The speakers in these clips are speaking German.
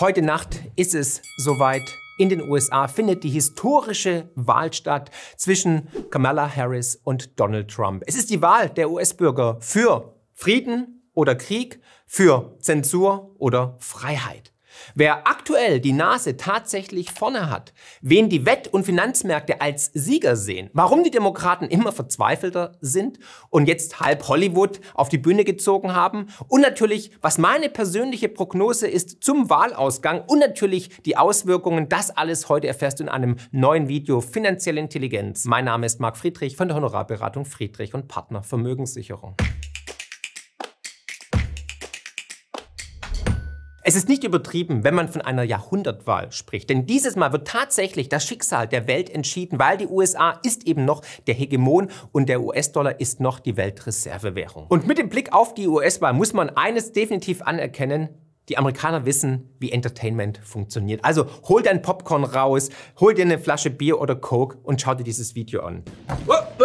Heute Nacht ist es soweit. In den USA findet die historische Wahl statt zwischen Kamala Harris und Donald Trump. Es ist die Wahl der US-Bürger für Frieden oder Krieg, für Zensur oder Freiheit. Wer aktuell die Nase tatsächlich vorne hat, wen die Wett- und Finanzmärkte als Sieger sehen, warum die Demokraten immer verzweifelter sind und jetzt halb Hollywood auf die Bühne gezogen haben und natürlich, was meine persönliche Prognose ist zum Wahlausgang und natürlich die Auswirkungen, das alles heute erfährst du in einem neuen Video Finanzielle Intelligenz. Mein Name ist Marc Friedrich von der Honorarberatung Friedrich und Partner Vermögenssicherung. Es ist nicht übertrieben, wenn man von einer Jahrhundertwahl spricht, denn dieses Mal wird tatsächlich das Schicksal der Welt entschieden, weil die USA ist eben noch der Hegemon und der US-Dollar ist noch die Weltreservewährung. Und mit dem Blick auf die US-Wahl muss man eines definitiv anerkennen, die Amerikaner wissen, wie Entertainment funktioniert. Also hol dein Popcorn raus, hol dir eine Flasche Bier oder Coke und schau dir dieses Video an. Oh, oh.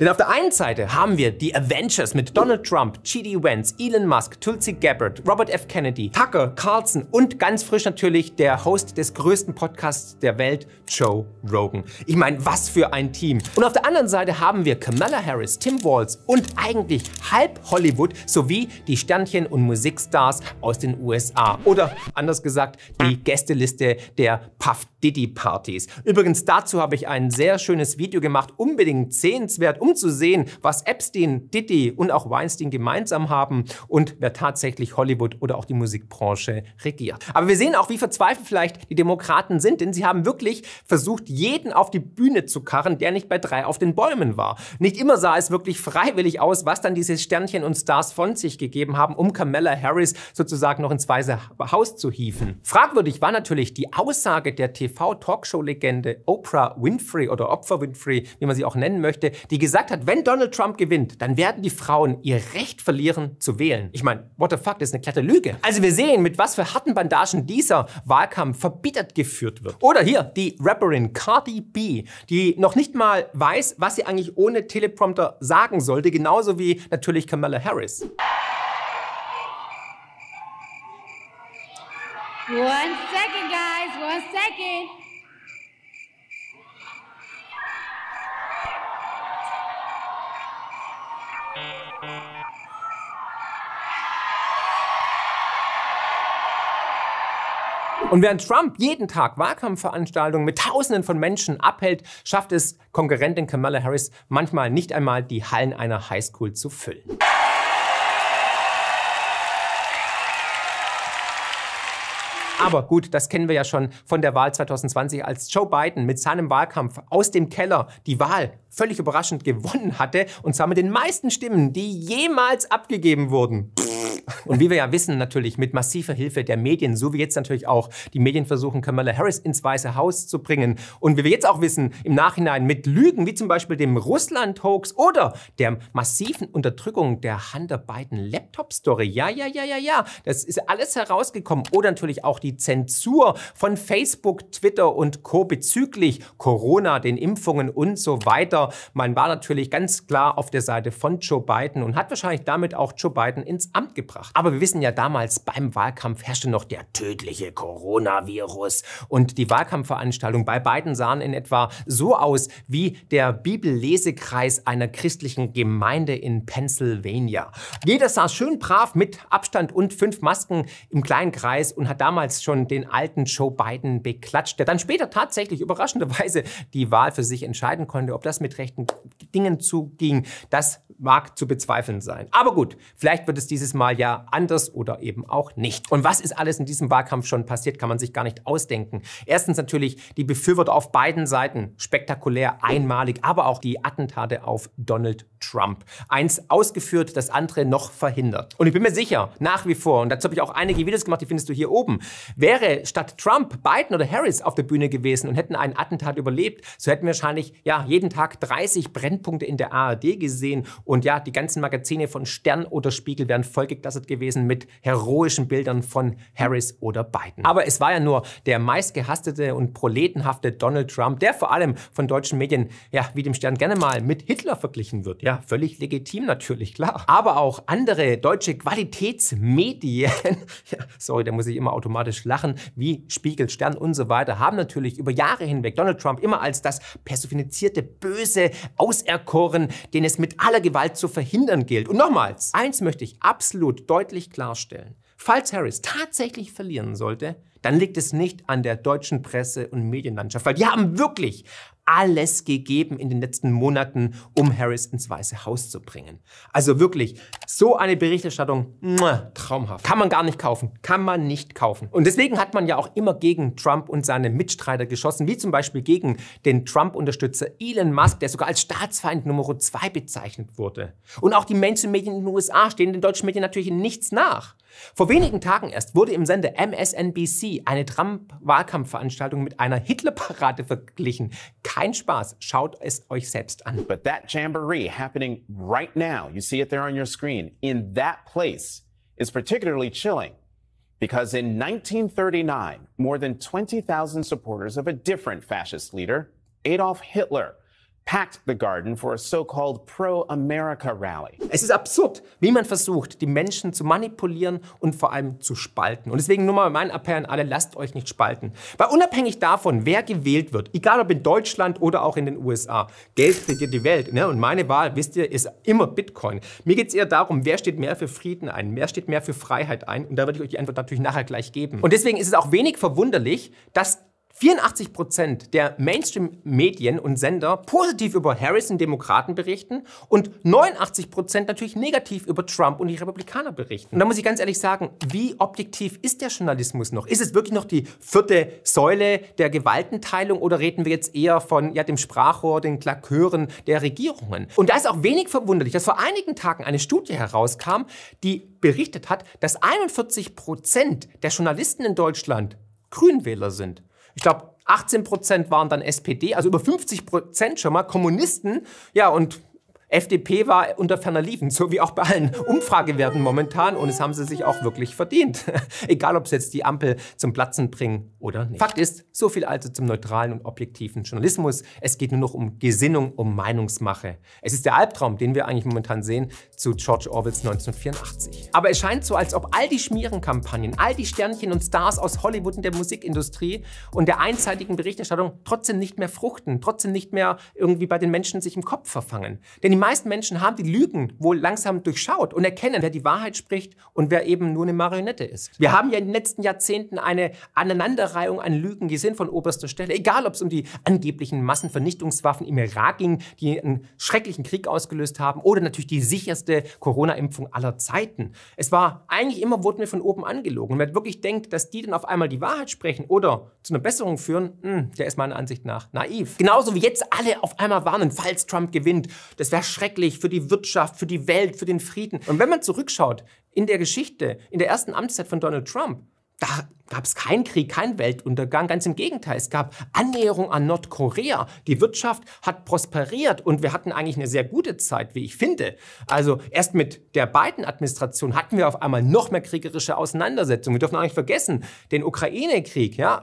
Denn auf der einen Seite haben wir die Avengers mit Donald Trump, G.D. Vance, Elon Musk, Tulsi Gabbard, Robert F. Kennedy, Tucker Carlson und ganz frisch natürlich der Host des größten Podcasts der Welt, Joe Rogan. Ich meine, was für ein Team. Und auf der anderen Seite haben wir Kamala Harris, Tim Walz und eigentlich halb Hollywood sowie die Sternchen und Musikstars aus den USA. Oder anders gesagt, die Gästeliste der Puff Diddy-Partys. Übrigens dazu habe ich ein sehr schönes Video gemacht, unbedingt sehenswert, um zu sehen, was Epstein, Diddy und auch Weinstein gemeinsam haben und wer tatsächlich Hollywood oder auch die Musikbranche regiert. Aber wir sehen auch, wie verzweifelt vielleicht die Demokraten sind, denn sie haben wirklich versucht, jeden auf die Bühne zu karren, der nicht bei drei auf den Bäumen war. Nicht immer sah es wirklich freiwillig aus, was dann diese Sternchen und Stars von sich gegeben haben, um Kamala Harris sozusagen noch ins weiße Haus zu hieven. Fragwürdig war natürlich die Aussage der TV TV-Talkshow-Legende Oprah Winfrey oder Opfer Winfrey, wie man sie auch nennen möchte, die gesagt hat, wenn Donald Trump gewinnt, dann werden die Frauen ihr Recht verlieren zu wählen. Ich meine, what the fuck, das ist eine glatte Lüge. Also wir sehen, mit was für harten Bandagen dieser Wahlkampf verbittert geführt wird. Oder hier die Rapperin Cardi B, die noch nicht mal weiß, was sie eigentlich ohne Teleprompter sagen sollte, genauso wie natürlich Kamala Harris. One second, guys. One second. Und während Trump jeden Tag Wahlkampfveranstaltungen mit Tausenden von Menschen abhält, schafft es Konkurrentin Kamala Harris manchmal nicht einmal die Hallen einer Highschool zu füllen. Aber gut, das kennen wir ja schon von der Wahl 2020, als Joe Biden mit seinem Wahlkampf aus dem Keller die Wahl völlig überraschend gewonnen hatte und zwar mit den meisten Stimmen, die jemals abgegeben wurden. Pff. Und wie wir ja wissen, natürlich mit massiver Hilfe der Medien, so wie jetzt natürlich auch die Medien versuchen, Kamala Harris ins Weiße Haus zu bringen. Und wie wir jetzt auch wissen, im Nachhinein mit Lügen wie zum Beispiel dem Russland-Hoax oder der massiven Unterdrückung der Hunter Biden Laptop-Story. Ja, ja, ja, ja, ja. Das ist alles herausgekommen. Oder natürlich auch die Zensur von Facebook, Twitter und Co. bezüglich Corona, den Impfungen und so weiter. Man war natürlich ganz klar auf der Seite von Joe Biden und hat wahrscheinlich damit auch Joe Biden ins Amt gebracht betrachten. Aber wir wissen ja, damals beim Wahlkampf herrschte noch der tödliche Coronavirus. Und die Wahlkampfveranstaltungen bei beiden sahen in etwa so aus wie der Bibellesekreis einer christlichen Gemeinde in Pennsylvania. Jeder saß schön brav mit Abstand und fünf Masken im kleinen Kreis und hat damals schon den alten Joe Biden beklatscht, der dann später tatsächlich überraschenderweise die Wahl für sich entscheiden konnte, ob das mit rechten Dingen zuging. Das mag zu bezweifeln sein. Aber gut, vielleicht wird es dieses Mal ja anders oder eben auch nicht. Und was ist alles in diesem Wahlkampf schon passiert, kann man sich gar nicht ausdenken. Erstens natürlich die Befürworter auf beiden Seiten, spektakulär, einmalig, aber auch die Attentate auf Donald Trump. Eins ausgeführt, das andere noch verhindert. Und ich bin mir sicher, nach wie vor, und dazu habe ich auch einige Videos gemacht, die findest du hier oben, wäre statt Trump, Biden oder Harris auf der Bühne gewesen und hätten einen Attentat überlebt, so hätten wir wahrscheinlich ja jeden Tag 30 Brennpunkte in der ARD gesehen und ja, die ganzen Magazine von Stern oder Spiegel wären vollgeklasset gewesen mit heroischen Bildern von Harris oder Biden. Aber es war ja nur der meistgehastete und proletenhafte Donald Trump, der vor allem von deutschen Medien, ja, wie dem Stern gerne mal mit Hitler verglichen wird. Ja, völlig legitim natürlich, klar. Aber auch andere deutsche Qualitätsmedien, ja, sorry, da muss ich immer automatisch lachen, wie Spiegel, Stern und so weiter, haben natürlich über Jahre hinweg Donald Trump immer als das personifizierte Böse auserkoren, den es mit aller Gewalt Gewalt zu verhindern gilt. Und nochmals, eins möchte ich absolut deutlich klarstellen. Falls Harris tatsächlich verlieren sollte, dann liegt es nicht an der deutschen Presse und Medienlandschaft, weil die haben wirklich alles gegeben in den letzten Monaten, um Harris ins Weiße Haus zu bringen. Also wirklich, so eine Berichterstattung, muah, traumhaft. Kann man gar nicht kaufen. Kann man nicht kaufen. Und deswegen hat man ja auch immer gegen Trump und seine Mitstreiter geschossen, wie zum Beispiel gegen den Trump-Unterstützer Elon Musk, der sogar als Staatsfeind Nummer 2 bezeichnet wurde. Und auch die Mainstream-Medien in den USA stehen den deutschen Medien natürlich in nichts nach. Vor wenigen Tagen erst wurde im Sender MSNBC eine Trump-Wahlkampfveranstaltung mit einer Hitler-Parade verglichen. Kann Kein Spaß, schaut es euch selbst an. But that jamboree happening right now, you see it there on your screen, in that place is particularly chilling because in 1939, more than 20,000 supporters of a different fascist leader, Adolf Hitler, packed the garden for a so-called pro-America rally. Es ist absurd, wie man versucht, die Menschen zu manipulieren und vor allem zu spalten. Und deswegen nur mal mein Appell an alle, lasst euch nicht spalten. Weil unabhängig davon, wer gewählt wird, egal ob in Deutschland oder auch in den USA, Geld regiert die Welt. Ne? Und meine Wahl, wisst ihr, ist immer Bitcoin. Mir geht es eher darum, wer steht mehr für Frieden ein, wer steht mehr für Freiheit ein. Und da würde ich euch die Antwort natürlich nachher gleich geben. Und deswegen ist es auch wenig verwunderlich, dass 84 Prozent der Mainstream-Medien und Sender positiv über Harris und Demokraten berichten und 89 Prozent natürlich negativ über Trump und die Republikaner berichten. Und da muss ich ganz ehrlich sagen, wie objektiv ist der Journalismus noch? Ist es wirklich noch die vierte Säule der Gewaltenteilung oder reden wir jetzt eher von ja, dem Sprachrohr, den Klakören der Regierungen? Und da ist auch wenig verwunderlich, dass vor einigen Tagen eine Studie herauskam, die berichtet hat, dass 41 Prozent der Journalisten in Deutschland Grünwähler sind ich glaube, 18 Prozent waren dann SPD, also über 50 Prozent schon mal Kommunisten. Ja, und FDP war unter ferner Liefen, so wie auch bei allen Umfragewerten momentan. Und es haben sie sich auch wirklich verdient. Egal, ob sie jetzt die Ampel zum Platzen bringen oder nicht. Fakt ist, so viel also zum neutralen und objektiven Journalismus. Es geht nur noch um Gesinnung, um Meinungsmache. Es ist der Albtraum, den wir eigentlich momentan sehen, zu George Orwells 1984. Aber es scheint so, als ob all die Schmierenkampagnen, all die Sternchen und Stars aus Hollywood und der Musikindustrie und der einseitigen Berichterstattung trotzdem nicht mehr fruchten, trotzdem nicht mehr irgendwie bei den Menschen sich im Kopf verfangen. Denn die die meisten Menschen haben die Lügen wohl langsam durchschaut und erkennen, wer die Wahrheit spricht und wer eben nur eine Marionette ist. Wir haben ja in den letzten Jahrzehnten eine Aneinanderreihung an Lügen gesehen von oberster Stelle, egal ob es um die angeblichen Massenvernichtungswaffen im Irak ging, die einen schrecklichen Krieg ausgelöst haben, oder natürlich die sicherste Corona-Impfung aller Zeiten. Es war eigentlich immer, wurden wir von oben angelogen. Und wer wirklich denkt, dass die dann auf einmal die Wahrheit sprechen oder zu einer Besserung führen, hm, der ist meiner Ansicht nach naiv. Genauso wie jetzt alle auf einmal warnen, falls Trump gewinnt. Das wäre schrecklich für die Wirtschaft, für die Welt, für den Frieden. Und wenn man zurückschaut in der Geschichte, in der ersten Amtszeit von Donald Trump, da gab es keinen Krieg, keinen Weltuntergang. Ganz im Gegenteil, es gab Annäherung an Nordkorea. Die Wirtschaft hat prosperiert und wir hatten eigentlich eine sehr gute Zeit, wie ich finde. Also erst mit der Biden-Administration hatten wir auf einmal noch mehr kriegerische Auseinandersetzungen. Wir dürfen auch nicht vergessen, den Ukraine-Krieg, ja,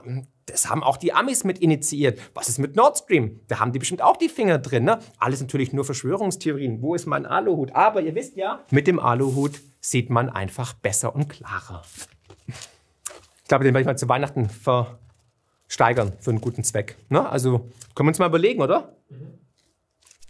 das haben auch die Amis mit initiiert. Was ist mit Nord Stream? Da haben die bestimmt auch die Finger drin. Ne? Alles natürlich nur Verschwörungstheorien. Wo ist mein Aluhut? Aber ihr wisst ja, mit dem Aluhut sieht man einfach besser und klarer. Ich glaube, den werde ich mal zu Weihnachten versteigern für einen guten Zweck. Ne? Also können wir uns mal überlegen, oder?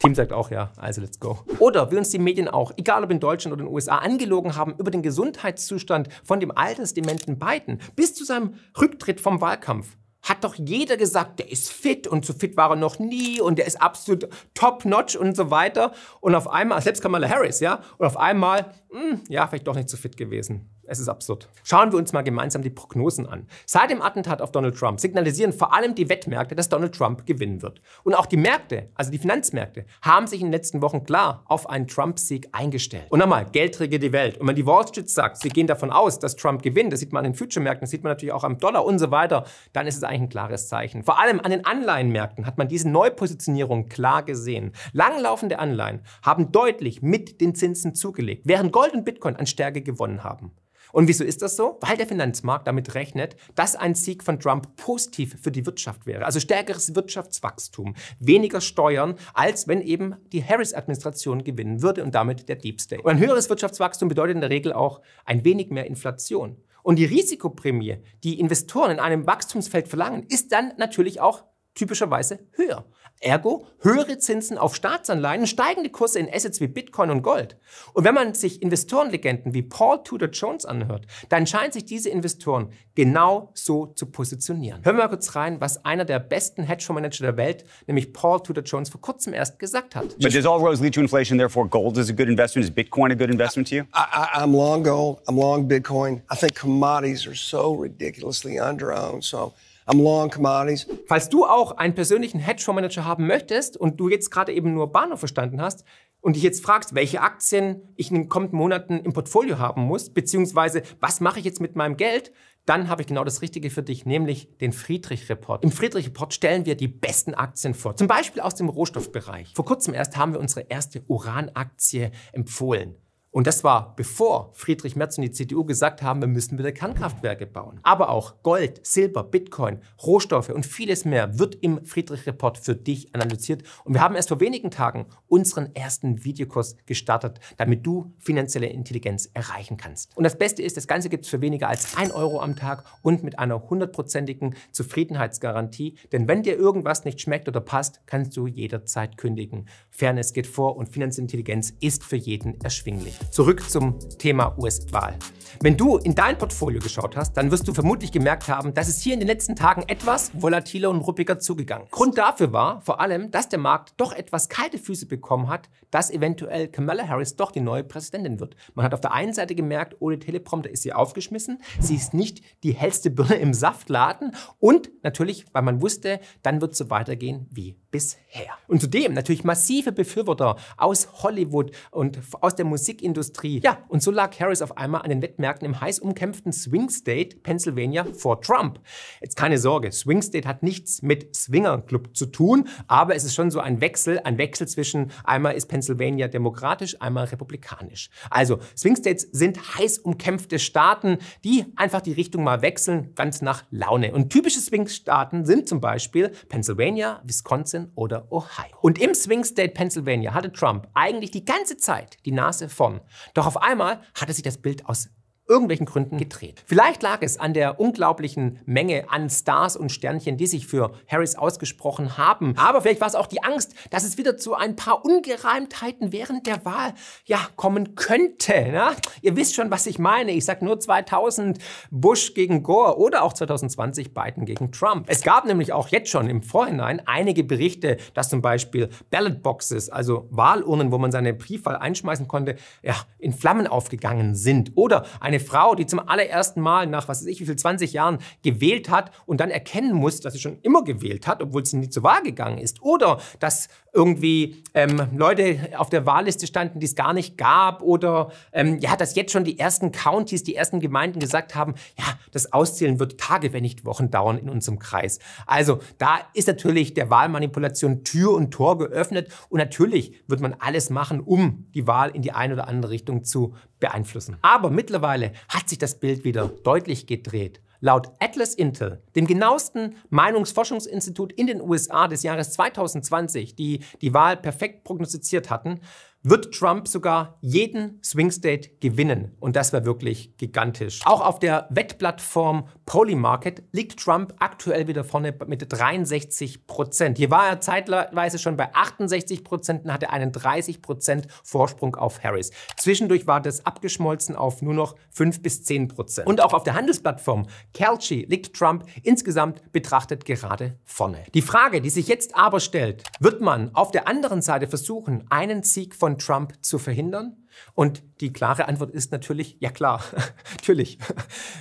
Team mhm. sagt auch ja, also let's go. Oder will uns die Medien auch, egal ob in Deutschland oder in den USA, angelogen haben über den Gesundheitszustand von dem altersdementen Biden bis zu seinem Rücktritt vom Wahlkampf hat doch jeder gesagt, der ist fit und so fit war er noch nie und der ist absolut top-notch und so weiter. Und auf einmal, selbst Kamala Harris, ja, und auf einmal, mh, hm, ja, vielleicht doch nicht so fit gewesen. Es ist absurd. Schauen wir uns mal gemeinsam die Prognosen an. Seit dem Attentat auf Donald Trump signalisieren vor allem die Wettmärkte, dass Donald Trump gewinnen wird. Und auch die Märkte, also die Finanzmärkte, haben sich in den letzten Wochen klar auf einen Trump-Sieg eingestellt. Und nochmal, Geld regiert die Welt. Und wenn die Wall Street sagt, sie gehen davon aus, dass Trump gewinnt, das sieht man an den Future-Märkten, das sieht man natürlich auch am Dollar und so weiter, dann ist es eigentlich ein klares Zeichen. Vor allem an den Anleihenmärkten hat man diese Neupositionierung klar gesehen. Langlaufende Anleihen haben deutlich mit den Zinsen zugelegt, während Gold und Bitcoin an Stärke gewonnen haben. Und wieso ist das so? Weil der Finanzmarkt damit rechnet, dass ein Sieg von Trump positiv für die Wirtschaft wäre. Also stärkeres Wirtschaftswachstum, weniger Steuern, als wenn eben die Harris-Administration gewinnen würde und damit der Deep State. Und ein höheres Wirtschaftswachstum bedeutet in der Regel auch ein wenig mehr Inflation. Und die Risikoprämie, die Investoren in einem Wachstumsfeld verlangen, ist dann natürlich auch typischerweise höher. Ergo, höhere Zinsen auf Staatsanleihen, steigende Kurse in Assets wie Bitcoin und Gold. Und wenn man sich Investorenlegenden wie Paul Tudor Jones anhört, dann scheinen sich diese Investoren genau so zu positionieren. Hören wir mal kurz rein, was einer der besten Hedgefondsmanager der Welt, nämlich Paul Tudor Jones, vor kurzem erst gesagt hat. But does all roads lead to inflation, therefore gold is a good investment? Is Bitcoin a good investment to you? I, I, I'm long gold. I'm long Bitcoin. I think commodities are so ridiculously underowned. So I'm long commodities. Falls du auch einen persönlichen Hedgefondsmanager haben möchtest und du jetzt gerade eben nur Bahnhof verstanden hast und dich jetzt fragst, welche Aktien ich in den kommenden Monaten im Portfolio haben muss, beziehungsweise was mache ich jetzt mit meinem Geld, dann habe ich genau das Richtige für dich, nämlich den Friedrich-Report. Im Friedrich-Report stellen wir die besten Aktien vor, zum Beispiel aus dem Rohstoffbereich. Vor kurzem erst haben wir unsere erste Uranaktie empfohlen. Und das war, bevor Friedrich Merz und die CDU gesagt haben, wir müssen wieder Kernkraftwerke bauen. Aber auch Gold, Silber, Bitcoin, Rohstoffe und vieles mehr wird im Friedrich-Report für dich analysiert. Und wir haben erst vor wenigen Tagen unseren ersten Videokurs gestartet, damit du finanzielle Intelligenz erreichen kannst. Und das Beste ist, das Ganze gibt es für weniger als 1 Euro am Tag und mit einer hundertprozentigen Zufriedenheitsgarantie. Denn wenn dir irgendwas nicht schmeckt oder passt, kannst du jederzeit kündigen. Fairness geht vor und finanzielle Intelligenz ist für jeden erschwinglich. Zurück zum Thema US-Wahl. Wenn du in dein Portfolio geschaut hast, dann wirst du vermutlich gemerkt haben, dass es hier in den letzten Tagen etwas volatiler und ruppiger zugegangen ist. Grund dafür war vor allem, dass der Markt doch etwas kalte Füße bekommen hat, dass eventuell Kamala Harris doch die neue Präsidentin wird. Man hat auf der einen Seite gemerkt, ohne Teleprompter ist sie aufgeschmissen, sie ist nicht die hellste Birne im Saftladen und natürlich, weil man wusste, dann wird es so weitergehen wie bisher. Und zudem natürlich massive Befürworter aus Hollywood und aus der Musikindustrie. Ja, und so lag Harris auf einmal an den Wettbewerb Weltmärkten im heiß umkämpften Swing State Pennsylvania vor Trump. Jetzt keine Sorge, Swing State hat nichts mit Swinger Club zu tun, aber es ist schon so ein Wechsel, ein Wechsel zwischen einmal ist Pennsylvania demokratisch, einmal republikanisch. Also Swing States sind heiß umkämpfte Staaten, die einfach die Richtung mal wechseln, ganz nach Laune. Und typische Swing-Staaten sind zum Beispiel Pennsylvania, Wisconsin oder Ohio. Und im Swing State Pennsylvania hatte Trump eigentlich die ganze Zeit die Nase vorn. Doch auf einmal hatte sich das Bild aus irgendwelchen Gründen gedreht. Vielleicht lag es an der unglaublichen Menge an Stars und Sternchen, die sich für Harris ausgesprochen haben. Aber vielleicht war es auch die Angst, dass es wieder zu ein paar Ungereimtheiten während der Wahl ja, kommen könnte. Ne? Ihr wisst schon, was ich meine. Ich sage nur 2000 Bush gegen Gore oder auch 2020 Biden gegen Trump. Es gab nämlich auch jetzt schon im Vorhinein einige Berichte, dass zum Beispiel Ballotboxes, also Wahlurnen, wo man seine Briefwahl einschmeißen konnte, ja, in Flammen aufgegangen sind. Oder eine eine Frau, die zum allerersten Mal nach, was weiß ich, wie viel, 20 Jahren gewählt hat und dann erkennen muss, dass sie schon immer gewählt hat, obwohl sie nie zur Wahl gegangen ist. Oder dass irgendwie ähm, Leute auf der Wahlliste standen, die es gar nicht gab. Oder ähm, ja, dass jetzt schon die ersten Countys, die ersten Gemeinden gesagt haben, ja, das Auszählen wird Tage, wenn nicht Wochen dauern in unserem Kreis. Also da ist natürlich der Wahlmanipulation Tür und Tor geöffnet. Und natürlich wird man alles machen, um die Wahl in die eine oder andere Richtung zu beeinflussen. Aber mittlerweile hat sich das Bild wieder deutlich gedreht. Laut Atlas Intel, dem genauesten Meinungsforschungsinstitut in den USA des Jahres 2020, die die Wahl perfekt prognostiziert hatten, wird Trump sogar jeden Swing State gewinnen. Und das war wirklich gigantisch. Auch auf der Wettplattform Polymarket liegt Trump aktuell wieder vorne mit 63 Prozent. Hier war er zeitweise schon bei 68 Prozent und hatte einen 30 Prozent Vorsprung auf Harris. Zwischendurch war das abgeschmolzen auf nur noch 5 bis 10 Prozent. Und auch auf der Handelsplattform Kelchi liegt Trump insgesamt betrachtet gerade vorne. Die Frage, die sich jetzt aber stellt, wird man auf der anderen Seite versuchen, einen Sieg von Trump zu verhindern? Und die klare Antwort ist natürlich, ja klar, natürlich.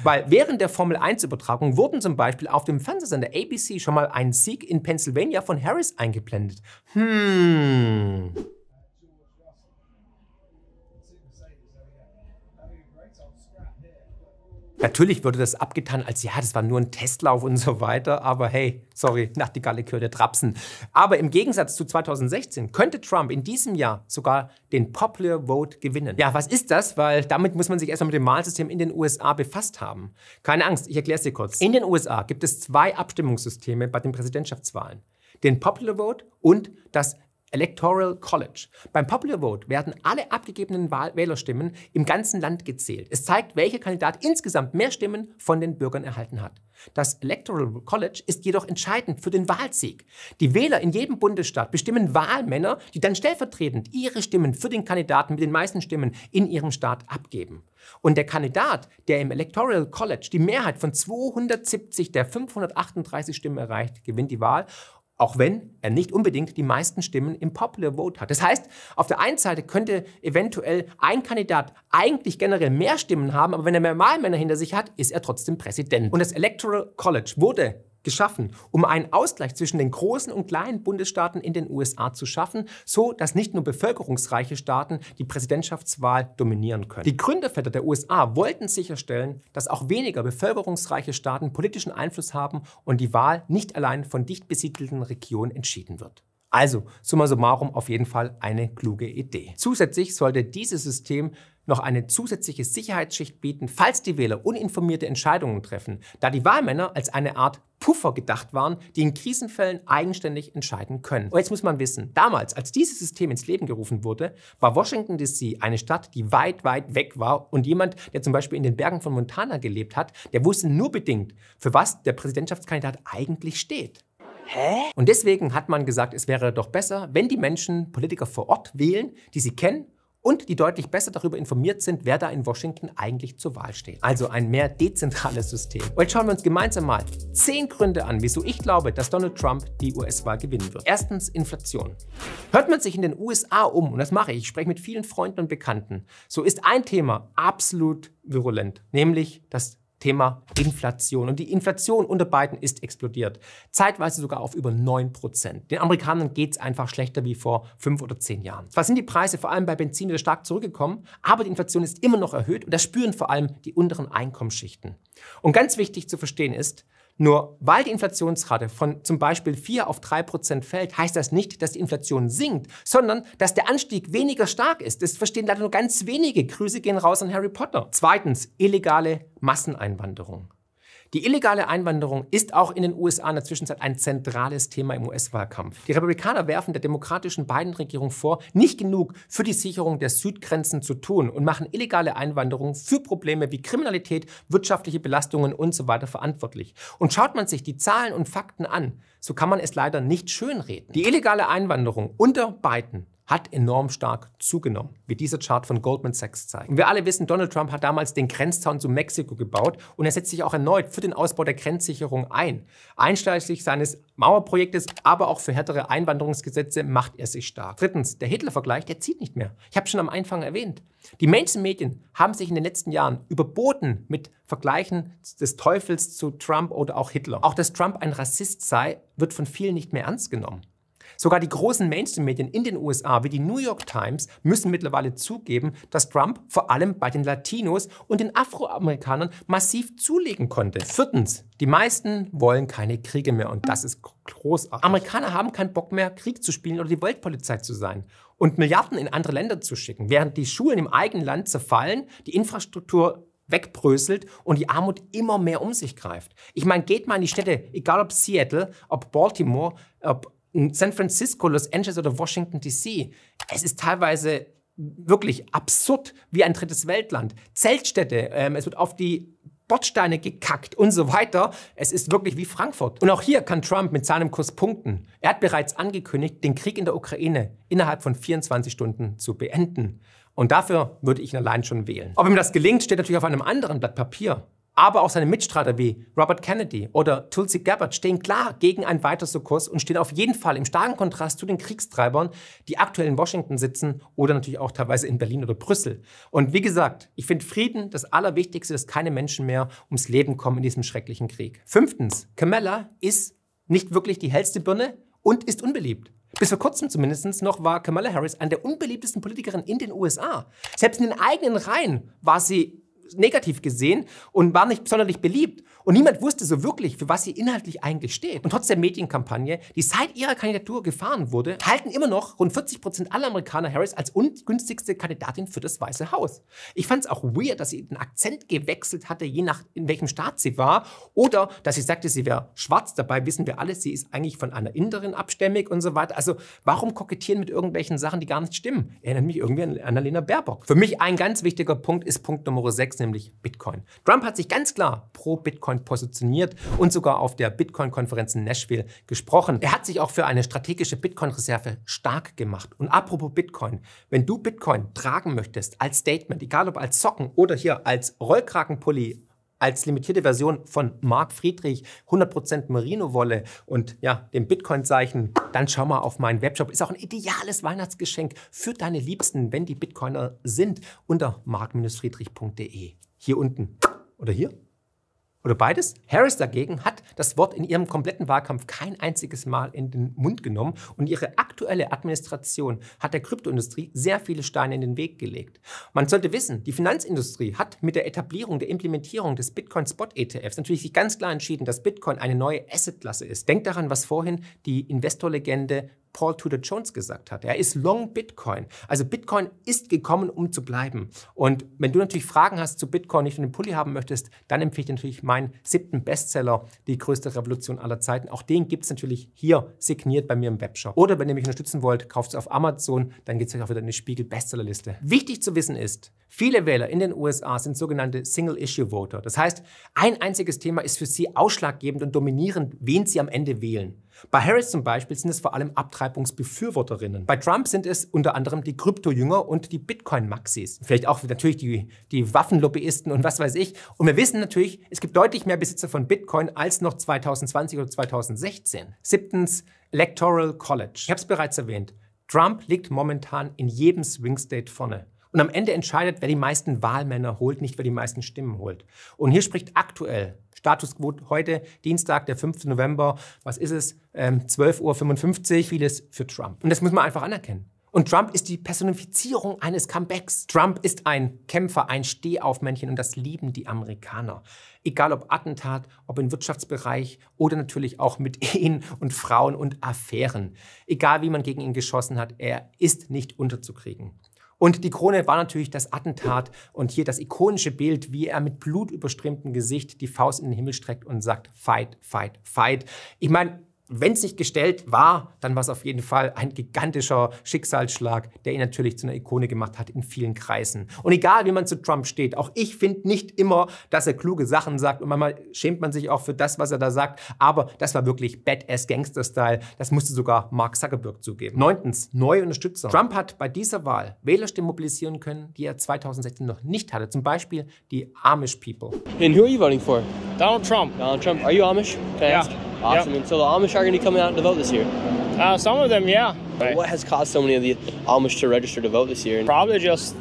Weil während der Formel 1-Übertragung wurden zum Beispiel auf dem Fernsehsender ABC schon mal ein Sieg in Pennsylvania von Harris eingeblendet. Hmm. Natürlich würde das abgetan als, ja, das war nur ein Testlauf und so weiter, aber hey, sorry, nach die Galle gehörte Trapsen. Aber im Gegensatz zu 2016 könnte Trump in diesem Jahr sogar den Popular Vote gewinnen. Ja, was ist das? Weil damit muss man sich erstmal mit dem Wahlsystem in den USA befasst haben. Keine Angst, ich erkläre es dir kurz. In den USA gibt es zwei Abstimmungssysteme bei den Präsidentschaftswahlen. Den Popular Vote und das Electoral College. Beim Popular Vote werden alle abgegebenen Wählerstimmen im ganzen Land gezählt. Es zeigt, welcher Kandidat insgesamt mehr Stimmen von den Bürgern erhalten hat. Das Electoral College ist jedoch entscheidend für den Wahlsieg. Die Wähler in jedem Bundesstaat bestimmen Wahlmänner, die dann stellvertretend ihre Stimmen für den Kandidaten mit den meisten Stimmen in ihrem Staat abgeben. Und der Kandidat, der im Electoral College die Mehrheit von 270 der 538 Stimmen erreicht, gewinnt die Wahl auch wenn er nicht unbedingt die meisten Stimmen im Popular Vote hat. Das heißt, auf der einen Seite könnte eventuell ein Kandidat eigentlich generell mehr Stimmen haben, aber wenn er mehr Wahlmänner hinter sich hat, ist er trotzdem Präsident. Und das Electoral College wurde geschaffen, um einen Ausgleich zwischen den großen und kleinen Bundesstaaten in den USA zu schaffen, so dass nicht nur bevölkerungsreiche Staaten die Präsidentschaftswahl dominieren können. Die Gründerväter der USA wollten sicherstellen, dass auch weniger bevölkerungsreiche Staaten politischen Einfluss haben und die Wahl nicht allein von dicht besiedelten Regionen entschieden wird. Also, summa summarum auf jeden Fall eine kluge Idee. Zusätzlich sollte dieses System noch eine zusätzliche Sicherheitsschicht bieten, falls die Wähler uninformierte Entscheidungen treffen, da die Wahlmänner als eine Art Puffer gedacht waren, die in Krisenfällen eigenständig entscheiden können. Und jetzt muss man wissen, damals, als dieses System ins Leben gerufen wurde, war Washington DC eine Stadt, die weit, weit weg war und jemand, der zum Beispiel in den Bergen von Montana gelebt hat, der wusste nur bedingt, für was der Präsidentschaftskandidat eigentlich steht. Hä? Und deswegen hat man gesagt, es wäre doch besser, wenn die Menschen Politiker vor Ort wählen, die sie kennen und die deutlich besser darüber informiert sind, wer da in Washington eigentlich zur Wahl steht. Also ein mehr dezentrales System. Und jetzt schauen wir uns gemeinsam mal zehn Gründe an, wieso ich glaube, dass Donald Trump die US-Wahl gewinnen wird. Erstens Inflation. Hört man sich in den USA um, und das mache ich, ich spreche mit vielen Freunden und Bekannten, so ist ein Thema absolut virulent, nämlich das Thema Inflation. Und die Inflation unter Biden ist explodiert. Zeitweise sogar auf über 9%. Den Amerikanern geht es einfach schlechter wie vor fünf oder zehn Jahren. Zwar sind die Preise vor allem bei Benzin wieder stark zurückgekommen, aber die Inflation ist immer noch erhöht und das spüren vor allem die unteren Einkommensschichten. Und ganz wichtig zu verstehen ist, nur weil die Inflationsrate von zum Beispiel 4 auf 3 Prozent fällt, heißt das nicht, dass die Inflation sinkt, sondern dass der Anstieg weniger stark ist. Das verstehen leider nur ganz wenige. Grüße gehen raus an Harry Potter. Zweitens, illegale Masseneinwanderung. Die illegale Einwanderung ist auch in den USA in der Zwischenzeit ein zentrales Thema im US-Wahlkampf. Die Republikaner werfen der demokratischen Biden-Regierung vor, nicht genug für die Sicherung der Südgrenzen zu tun und machen illegale Einwanderung für Probleme wie Kriminalität, wirtschaftliche Belastungen und So weiter verantwortlich. Und schaut man sich die Zahlen und Fakten an, so kann man es leider nicht schönreden. Die illegale Einwanderung unter Biden hat enorm stark zugenommen, wie dieser Chart von Goldman Sachs zeigt. Und wir alle wissen, Donald Trump hat damals den Grenzzaun zu Mexiko gebaut und er setzt sich auch erneut für den Ausbau der Grenzsicherung ein. Einschließlich seines Mauerprojektes, aber auch für härtere Einwanderungsgesetze macht er sich stark. Drittens, der Hitler-Vergleich, der zieht nicht mehr. Ich habe schon am Anfang erwähnt. Die Mainstream-Medien haben sich in den letzten Jahren überboten mit Vergleichen des Teufels zu Trump oder auch Hitler. Auch dass Trump ein Rassist sei, wird von vielen nicht mehr ernst genommen. Sogar die großen Mainstream-Medien in den USA wie die New York Times müssen mittlerweile zugeben, dass Trump vor allem bei den Latinos und den Afroamerikanern massiv zulegen konnte. Viertens, die meisten wollen keine Kriege mehr und das ist großartig. Amerikaner haben keinen Bock mehr, Krieg zu spielen oder die Weltpolizei zu sein und Milliarden in andere Länder zu schicken, während die Schulen im eigenen Land zerfallen, die Infrastruktur wegbröselt und die Armut immer mehr um sich greift. Ich meine, geht mal in die Städte, egal ob Seattle, ob Baltimore, ob San Francisco, Los Angeles oder Washington DC. Es ist teilweise wirklich absurd wie ein drittes Weltland. Zeltstädte, ähm, es wird auf die Bordsteine gekackt und so weiter. Es ist wirklich wie Frankfurt. Und auch hier kann Trump mit seinem Kurs punkten. Er hat bereits angekündigt, den Krieg in der Ukraine innerhalb von 24 Stunden zu beenden. Und dafür würde ich ihn allein schon wählen. Ob ihm das gelingt, steht natürlich auf einem anderen Blatt Papier aber auch seine Mitstreiter wie Robert Kennedy oder Tulsi Gabbard stehen klar gegen einen weiteren Sukkurs und stehen auf jeden Fall im starken Kontrast zu den Kriegstreibern, die aktuell in Washington sitzen oder natürlich auch teilweise in Berlin oder Brüssel. Und wie gesagt, ich finde Frieden das Allerwichtigste, dass keine Menschen mehr ums Leben kommen in diesem schrecklichen Krieg. Fünftens, Kamala ist nicht wirklich die hellste Birne und ist unbeliebt. Bis vor kurzem zumindest noch war Kamala Harris eine der unbeliebtesten Politikerinnen in den USA. Selbst in den eigenen Reihen war sie negativ gesehen und war nicht sonderlich beliebt. Und niemand wusste so wirklich, für was sie inhaltlich eigentlich steht. Und trotz der Medienkampagne, die seit ihrer Kandidatur gefahren wurde, halten immer noch rund 40 Prozent aller Amerikaner Harris als ungünstigste Kandidatin für das Weiße Haus. Ich fand es auch weird, dass sie den Akzent gewechselt hatte, je nach in welchem Staat sie war. Oder dass sie sagte, sie wäre schwarz. Dabei wissen wir alle, sie ist eigentlich von einer Inderin abstämmig und so weiter. Also warum kokettieren mit irgendwelchen Sachen, die gar nicht stimmen? Erinnert mich irgendwie an Annalena Baerbock. Für mich ein ganz wichtiger Punkt ist Punkt Nummer 6. Index, nämlich Bitcoin. Trump hat sich ganz klar pro Bitcoin positioniert und sogar auf der Bitcoin-Konferenz in Nashville gesprochen. Er hat sich auch für eine strategische Bitcoin-Reserve stark gemacht. Und apropos Bitcoin, wenn du Bitcoin tragen möchtest als Statement, egal ob als Socken oder hier als Rollkragenpulli als limitierte Version von Mark Friedrich 100% Merino-Wolle und ja, dem Bitcoin-Zeichen, dann schau mal auf meinen Webshop. Ist auch ein ideales Weihnachtsgeschenk für deine Liebsten, wenn die Bitcoiner sind, unter mark-friedrich.de. Hier unten oder hier oder beides. Harris dagegen hat das Wort in ihrem kompletten Wahlkampf kein einziges Mal in den Mund genommen und ihre aktuelle Administration hat der Kryptoindustrie sehr viele Steine in den Weg gelegt. Man sollte wissen, die Finanzindustrie hat mit der Etablierung der Implementierung des Bitcoin Spot ETFs natürlich sich ganz klar entschieden, dass Bitcoin eine neue Assetklasse ist. Denkt daran, was vorhin die Investorlegende Paul Tudor Jones gesagt hat. Er ist long Bitcoin. Also Bitcoin ist gekommen, um zu bleiben. Und wenn du natürlich Fragen hast zu Bitcoin, nicht nur den Pulli haben möchtest, dann empfehle ich natürlich meinen siebten Bestseller, die größte Revolution aller Zeiten. Auch den gibt es natürlich hier signiert bei mir im Webshop. Oder wenn ihr mich unterstützen wollt, kauft es auf Amazon, dann geht es euch auch wieder in eine Spiegel-Bestsellerliste. Wichtig zu wissen ist, viele Wähler in den USA sind sogenannte Single-Issue-Voter. Das heißt, ein einziges Thema ist für sie ausschlaggebend und dominierend, wen sie am Ende wählen. Bei Harris zum Beispiel sind es vor allem Abtreibungsbefürworterinnen. Bei Trump sind es unter anderem die Kryptojünger und die Bitcoin-Maxis. Vielleicht auch natürlich die, die Waffenlobbyisten und was weiß ich. Und wir wissen natürlich, es gibt deutlich mehr Besitzer von Bitcoin als noch 2020 oder 2016. Siebtens, Electoral College. Ich habe es bereits erwähnt. Trump liegt momentan in jedem Swing State vorne. Und am Ende entscheidet, wer die meisten Wahlmänner holt, nicht wer die meisten Stimmen holt. Und hier spricht aktuell Status quo heute, Dienstag, der 5. November, was ist es? Ähm, 12.55 Uhr, vieles für Trump. Und das muss man einfach anerkennen. Und Trump ist die Personifizierung eines Comebacks. Trump ist ein Kämpfer, ein Stehaufmännchen und das lieben die Amerikaner. Egal ob Attentat, ob im Wirtschaftsbereich oder natürlich auch mit Ehen und Frauen und Affären. Egal wie man gegen ihn geschossen hat, er ist nicht unterzukriegen. Und die Krone war natürlich das Attentat und hier das ikonische Bild, wie er mit blutüberströmtem Gesicht die Faust in den Himmel streckt und sagt, fight, fight, fight. Ich meine, wenn es nicht gestellt war, dann war es auf jeden Fall ein gigantischer Schicksalsschlag, der ihn natürlich zu einer Ikone gemacht hat in vielen Kreisen. Und egal, wie man zu Trump steht, auch ich finde nicht immer, dass er kluge Sachen sagt und manchmal schämt man sich auch für das, was er da sagt, aber das war wirklich Badass Gangster-Style. Das musste sogar Mark Zuckerberg zugeben. Neuntens, neue Unterstützer. Trump hat bei dieser Wahl Wählerstimmen mobilisieren können, die er 2016 noch nicht hatte. Zum Beispiel die Amish People. And who are you voting for? Donald Trump. Donald Trump. Are you Amish? Can yeah. Awesome. Yep. And so the Amish are going to be coming out to vote this year. Uh, some of them, yeah. Right. What has caused so many of the Amish to register to vote this year? Probably just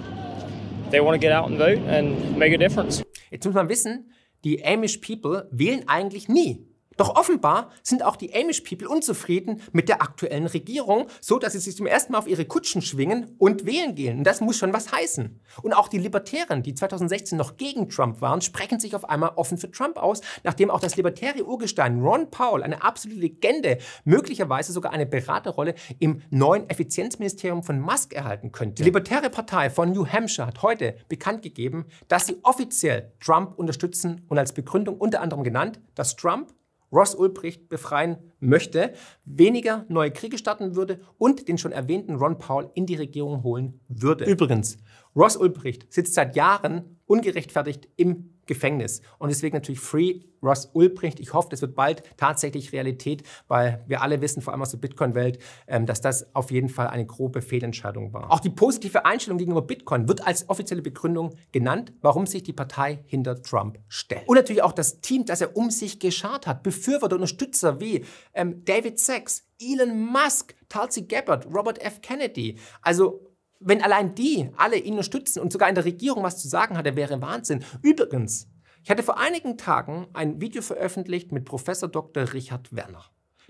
they want to get out and vote and make a difference. Jetzt muss man wissen, die Amish people wählen eigentlich nie. Doch offenbar sind auch die Amish People unzufrieden mit der aktuellen Regierung, so dass sie sich zum ersten Mal auf ihre Kutschen schwingen und wählen gehen. Und das muss schon was heißen. Und auch die Libertären, die 2016 noch gegen Trump waren, sprechen sich auf einmal offen für Trump aus, nachdem auch das libertäre Urgestein Ron Paul, eine absolute Legende, möglicherweise sogar eine Beraterrolle im neuen Effizienzministerium von Musk erhalten könnte. Die Libertäre Partei von New Hampshire hat heute bekannt gegeben, dass sie offiziell Trump unterstützen und als Begründung unter anderem genannt, dass Trump Ross Ulbricht befreien möchte, weniger neue Kriege starten würde und den schon erwähnten Ron Paul in die Regierung holen würde. Übrigens, Ross Ulbricht sitzt seit Jahren ungerechtfertigt im Gefängnis. Und deswegen natürlich Free Ross Ulbricht. Ich hoffe, das wird bald tatsächlich Realität, weil wir alle wissen, vor allem aus der Bitcoin-Welt, ähm, dass das auf jeden Fall eine grobe Fehlentscheidung war. Auch die positive Einstellung gegenüber Bitcoin wird als offizielle Begründung genannt, warum sich die Partei hinter Trump stellt. Und natürlich auch das Team, das er um sich geschart hat. Befürworter, Unterstützer wie ähm, David Sachs, Elon Musk, Tulsi Gabbard, Robert F. Kennedy. Also wenn allein die alle ihn unterstützen und sogar in der Regierung was zu sagen hatte, wäre Wahnsinn. Übrigens, ich hatte vor einigen Tagen ein Video veröffentlicht mit Professor Dr. Richard Werner.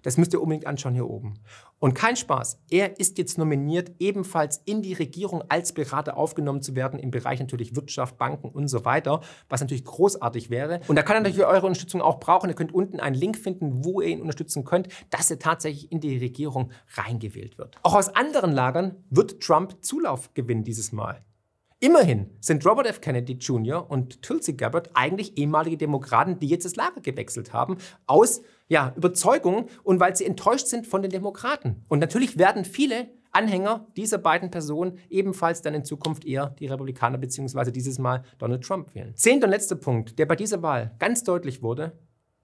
Das müsst ihr unbedingt anschauen hier oben. Und kein Spaß, er ist jetzt nominiert, ebenfalls in die Regierung als Berater aufgenommen zu werden im Bereich natürlich Wirtschaft, Banken und so weiter, was natürlich großartig wäre. Und da kann er natürlich eure Unterstützung auch brauchen. Ihr könnt unten einen Link finden, wo ihr ihn unterstützen könnt, dass er tatsächlich in die Regierung reingewählt wird. Auch aus anderen Lagern wird Trump Zulauf gewinnen dieses Mal. Immerhin sind Robert F. Kennedy Jr. und Tulsi Gabbard eigentlich ehemalige Demokraten, die jetzt das Lager gewechselt haben, aus ja, Überzeugung und weil sie enttäuscht sind von den Demokraten. Und natürlich werden viele Anhänger dieser beiden Personen ebenfalls dann in Zukunft eher die Republikaner bzw. dieses Mal Donald Trump wählen. Zehnter und letzter Punkt, der bei dieser Wahl ganz deutlich wurde,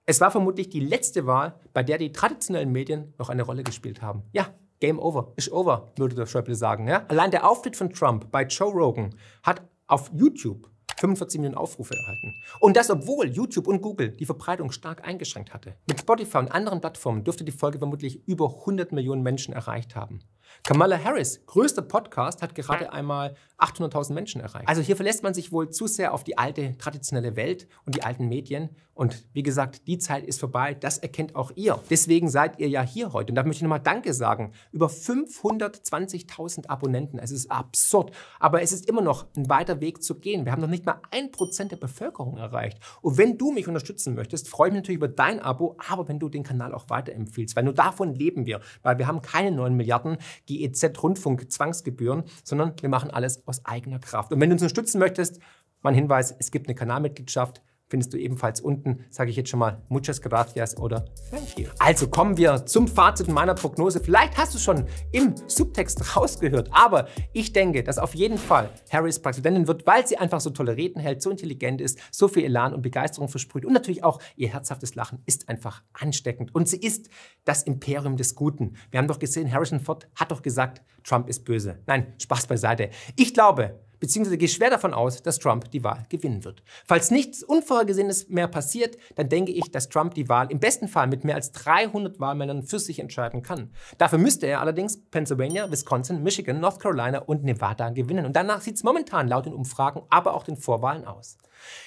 es war vermutlich die letzte Wahl, bei der die traditionellen Medien noch eine Rolle gespielt haben. Ja, Game over, ist over, würde der Schäuble sagen. Ja? Allein der Auftritt von Trump bei Joe Rogan hat auf YouTube 45 Millionen Aufrufe erhalten. Und das, obwohl YouTube und Google die Verbreitung stark eingeschränkt hatte. Mit Spotify und anderen Plattformen dürfte die Folge vermutlich über 100 Millionen Menschen erreicht haben. Kamala Harris, größter Podcast, hat gerade einmal 800.000 Menschen erreicht. Also hier verlässt man sich wohl zu sehr auf die alte traditionelle Welt und die alten Medien. Und wie gesagt, die Zeit ist vorbei. Das erkennt auch ihr. Deswegen seid ihr ja hier heute. Und da möchte ich nochmal Danke sagen. Über 520.000 Abonnenten. Es ist absurd. Aber es ist immer noch ein weiter Weg zu gehen. Wir haben noch nicht mal ein Prozent der Bevölkerung erreicht. Und wenn du mich unterstützen möchtest, freue ich mich natürlich über dein Abo. Aber wenn du den Kanal auch weiterempfiehlst, weil nur davon leben wir. Weil wir haben keine 9 Milliarden GEZ-Rundfunk-Zwangsgebühren, e sondern wir machen alles aus eigener Kraft. Und wenn du uns unterstützen möchtest, mein Hinweis, es gibt eine Kanalmitgliedschaft findest du ebenfalls unten, sage ich jetzt schon mal, muchas gracias oder thank you. Also kommen wir zum Fazit meiner Prognose. Vielleicht hast du schon im Subtext rausgehört, aber ich denke, dass auf jeden Fall Harris Präsidentin wird, weil sie einfach so tolle Reden hält, so intelligent ist, so viel Elan und Begeisterung versprüht und natürlich auch ihr herzhaftes Lachen ist einfach ansteckend und sie ist das Imperium des Guten. Wir haben doch gesehen, Harrison Ford hat doch gesagt, Trump ist böse. Nein, Spaß beiseite. Ich glaube, beziehungsweise gehe schwer davon aus, dass Trump die Wahl gewinnen wird. Falls nichts Unvorhergesehenes mehr passiert, dann denke ich, dass Trump die Wahl im besten Fall mit mehr als 300 Wahlmännern für sich entscheiden kann. Dafür müsste er allerdings Pennsylvania, Wisconsin, Michigan, North Carolina und Nevada gewinnen. Und danach sieht es momentan laut den Umfragen, aber auch den Vorwahlen aus.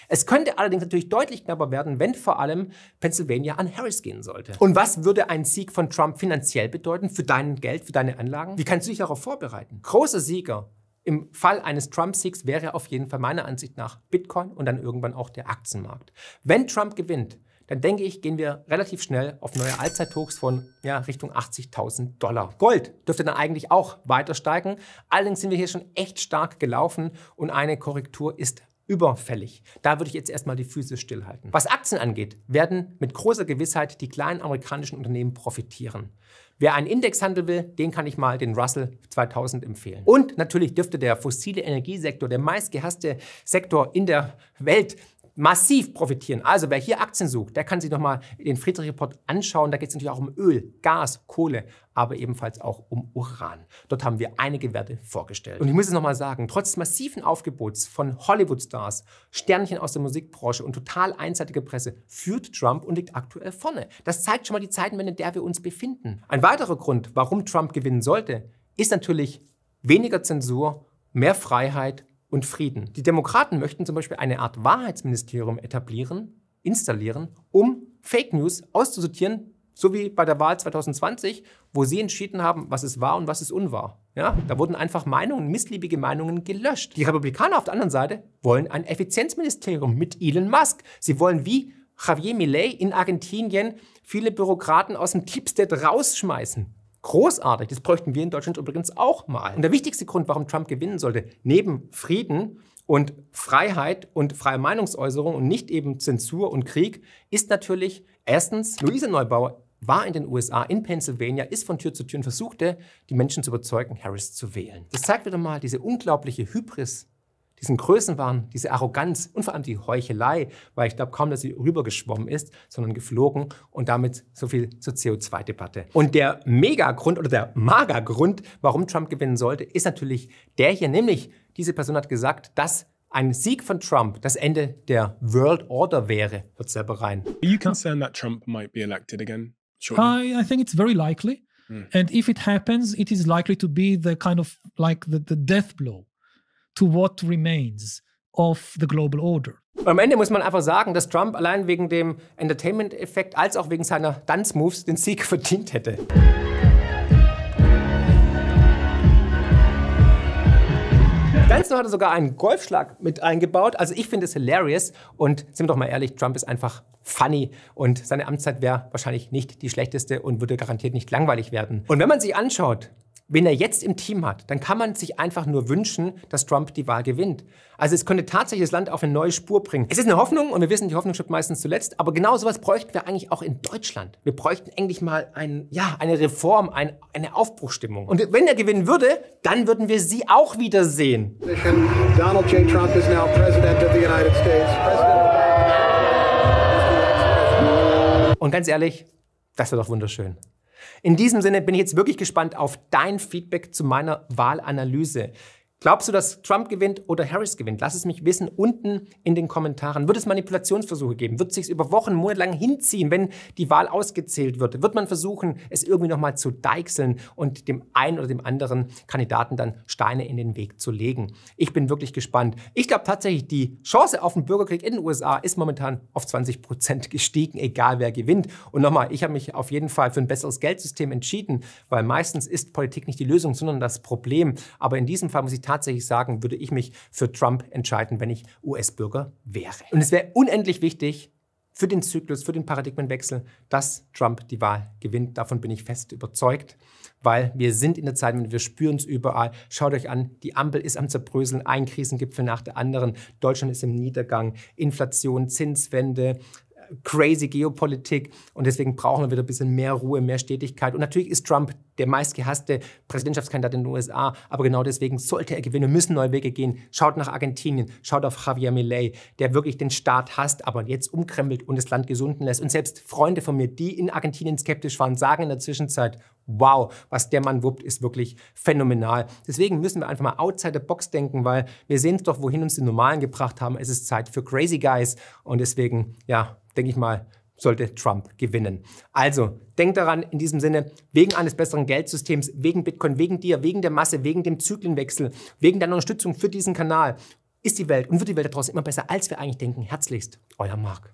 Es könnte allerdings natürlich deutlich knapper werden, wenn vor allem Pennsylvania an Harris gehen sollte. Und was würde ein Sieg von Trump finanziell bedeuten für dein Geld, für deine Anlagen? Wie kannst du dich darauf vorbereiten? Großer Sieger im Fall eines Trump-Siegs wäre auf jeden Fall meiner Ansicht nach Bitcoin und dann irgendwann auch der Aktienmarkt. Wenn Trump gewinnt, dann denke ich, gehen wir relativ schnell auf neue Allzeithochs von ja, Richtung 80.000 Dollar. Gold dürfte dann eigentlich auch weiter steigen. Allerdings sind wir hier schon echt stark gelaufen und eine Korrektur ist überfällig. Da würde ich jetzt erstmal die Füße stillhalten. Was Aktien angeht, werden mit großer Gewissheit die kleinen amerikanischen Unternehmen profitieren. Wer einen Index handeln will, den kann ich mal den Russell 2000 empfehlen. Und natürlich dürfte der fossile Energiesektor, der meistgehasste Sektor in der Welt, massiv profitieren. Also wer hier Aktien sucht, der kann sich nochmal den Friedrich Report anschauen. Da geht es natürlich auch um Öl, Gas, Kohle, aber ebenfalls auch um Uran. Dort haben wir einige Werte vorgestellt. Und ich muss es nochmal sagen, trotz massiven Aufgebots von Hollywood-Stars, Sternchen aus der Musikbranche und total einseitiger Presse führt Trump und liegt aktuell vorne. Das zeigt schon mal die Zeitenwende, in der wir uns befinden. Ein weiterer Grund, warum Trump gewinnen sollte, ist natürlich weniger Zensur, mehr Freiheit und Frieden. Die Demokraten möchten zum Beispiel eine Art Wahrheitsministerium etablieren, installieren, um Fake News auszusortieren, so wie bei der Wahl 2020, wo sie entschieden haben, was ist wahr und was ist unwahr. Ja, da wurden einfach Meinungen, missliebige Meinungen gelöscht. Die Republikaner auf der anderen Seite wollen ein Effizienzministerium mit Elon Musk. Sie wollen wie Javier Millet in Argentinien viele Bürokraten aus dem Tipstead rausschmeißen. Großartig. Das bräuchten wir in Deutschland übrigens auch mal. Und der wichtigste Grund, warum Trump gewinnen sollte, neben Frieden und Freiheit und freie Meinungsäußerung und nicht eben Zensur und Krieg, ist natürlich erstens, Luise Neubauer war in den USA, in Pennsylvania, ist von Tür zu Tür und versuchte, die Menschen zu überzeugen, Harris zu wählen. Das zeigt wieder mal diese unglaubliche Hybris diesen Größenwahn, diese Arroganz und vor allem die Heuchelei, weil ich glaube kaum, dass sie rübergeschwommen ist, sondern geflogen und damit so viel zur CO2-Debatte. Und der Megagrund oder der Magergrund, warum Trump gewinnen sollte, ist natürlich der hier, nämlich diese Person hat gesagt, dass ein Sieg von Trump das Ende der World Order wäre, wird selber rein. Are you concerned that Trump might be elected again? I, I think it's very likely. Mm. And if it happens, it is likely to be the kind of like the, the death blow to what remains of the global order. am Ende muss man einfach sagen, dass Trump allein wegen dem Entertainment-Effekt als auch wegen seiner Dance-Moves den Sieg verdient hätte. Benson hatte sogar einen Golfschlag mit eingebaut. Also ich finde es hilarious. Und sind wir doch mal ehrlich, Trump ist einfach funny. Und seine Amtszeit wäre wahrscheinlich nicht die schlechteste und würde garantiert nicht langweilig werden. Und wenn man sich anschaut, wenn er jetzt im Team hat, dann kann man sich einfach nur wünschen, dass Trump die Wahl gewinnt. Also es könnte tatsächlich das Land auf eine neue Spur bringen. Es ist eine Hoffnung und wir wissen, die Hoffnung stirbt meistens zuletzt, aber genau sowas bräuchten wir eigentlich auch in Deutschland. Wir bräuchten eigentlich mal ein, ja, eine Reform, ein, eine Aufbruchstimmung. Und wenn er gewinnen würde, dann würden wir sie auch wieder sehen. Donald J. Trump is now President of the United States. President und ganz ehrlich, das wäre doch wunderschön. In diesem Sinne bin ich jetzt wirklich gespannt auf dein Feedback zu meiner Wahlanalyse. Glaubst du, dass Trump gewinnt oder Harris gewinnt? Lass es mich wissen unten in den Kommentaren. Wird es Manipulationsversuche geben? Wird es sich über Wochen, Monate lang hinziehen, wenn die Wahl ausgezählt wird? Wird man versuchen, es irgendwie nochmal zu deichseln und dem einen oder dem anderen Kandidaten dann Steine in den Weg zu legen? Ich bin wirklich gespannt. Ich glaube tatsächlich, die Chance auf einen Bürgerkrieg in den USA ist momentan auf 20 Prozent gestiegen, egal wer gewinnt. Und nochmal, ich habe mich auf jeden Fall für ein besseres Geldsystem entschieden, weil meistens ist Politik nicht die Lösung, sondern das Problem. Aber in diesem Fall muss ich tatsächlich sagen, würde ich mich für Trump entscheiden, wenn ich US-Bürger wäre. Und es wäre unendlich wichtig, für den Zyklus, für den Paradigmenwechsel, dass Trump die Wahl gewinnt. Davon bin ich fest überzeugt, weil wir sind in der Zeit, wir spüren es überall. Schaut euch an, die Ampel ist am Zerbröseln, ein Krisengipfel nach der anderen. Deutschland ist im Niedergang, Inflation, Zinswende, crazy Geopolitik und deswegen brauchen wir wieder ein bisschen mehr Ruhe, mehr Stetigkeit. Und natürlich ist Trump der meistgehasste Präsidentschaftskandidat in den USA, aber genau deswegen sollte er gewinnen, müssen neue Wege gehen. Schaut nach Argentinien, schaut auf Javier Milei, der wirklich den Staat hasst, aber jetzt umkrempelt und das Land gesunden lässt. Und selbst Freunde von mir, die in Argentinien skeptisch waren, sagen in der Zwischenzeit, wow, was der Mann wuppt, ist wirklich phänomenal. Deswegen müssen wir einfach mal outside the box denken, weil wir sehen es doch, wohin uns die Normalen gebracht haben. Es ist Zeit für Crazy Guys und deswegen, ja, denke ich mal, sollte Trump gewinnen. Also, denk daran in diesem Sinne, wegen eines besseren Geldsystems, wegen Bitcoin, wegen dir, wegen der Masse, wegen dem Zyklenwechsel, wegen deiner Unterstützung für diesen Kanal ist die Welt und wird die Welt da draußen immer besser, als wir eigentlich denken. Herzlichst, euer Marc.